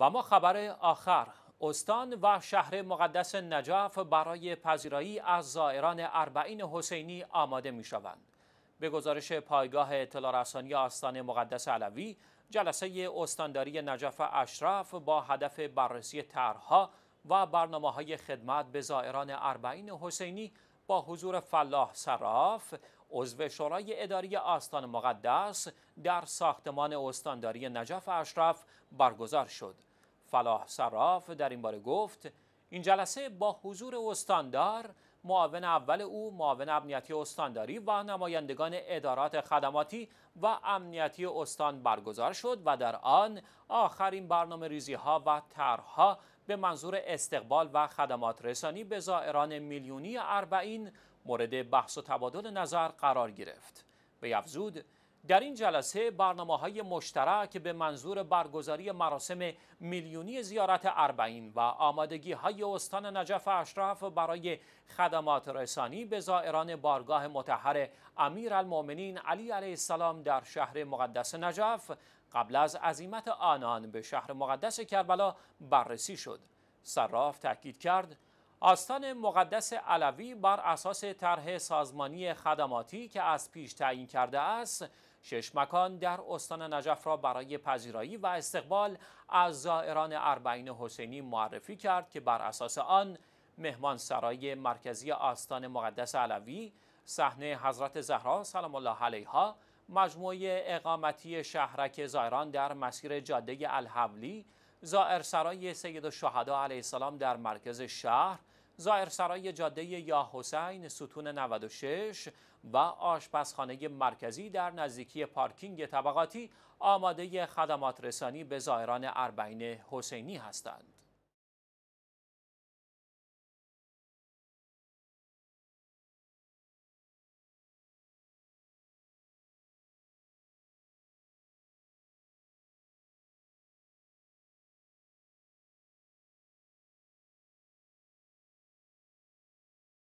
و ما خبر آخر استان و شهر مقدس نجف برای پذیرایی از زائران اربعین حسینی آماده می شوند. به گزارش پایگاه اطلاع رسانی آستان مقدس علوی جلسه استانداری نجف اشرف با هدف بررسی طرحها و برنامه های خدمت به زائران اربعین حسینی با حضور فلاح صراف عضو شورای اداری آستان مقدس در ساختمان استانداری نجف اشرف برگزار شد فلاح صراف در این باره گفت این جلسه با حضور استاندار معاون اول او معاون امنیتی استانداری و نمایندگان ادارات خدماتی و امنیتی استان برگزار شد و در آن آخرین برنامه ریزی ها و طرحها به منظور استقبال و خدمات رسانی به زائران میلیونی اربعین مورد بحث و تبادل نظر قرار گرفت. به افزود در این جلسه برنامه های مشترک به منظور برگزاری مراسم میلیونی زیارت اربعین و آمادگی های استان نجف اشرف برای خدمات رسانی به زائران بارگاه متحر امیر علی علیه السلام در شهر مقدس نجف قبل از عزیمت آنان به شهر مقدس کربلا بررسی شد. صراف تاکید کرد آستان مقدس علوی بر اساس طرح سازمانی خدماتی که از پیش تعیین کرده است شش مکان در استان نجف را برای پذیرایی و استقبال از زائران اربعین حسینی معرفی کرد که بر اساس آن مهمان سرای مرکزی آستان مقدس علوی صحنه حضرت زهرا سلام الله علیها مجموعه اقامتی شهرک زائران در مسیر جاده الحبلی زائر سرای سید الشهدا علیه السلام در مرکز شهر سرای جاده یا حسین ستون 96 و آشپزخانه مرکزی در نزدیکی پارکینگ طبقاتی آماده خدمات رسانی به زائران اربعین حسینی هستند.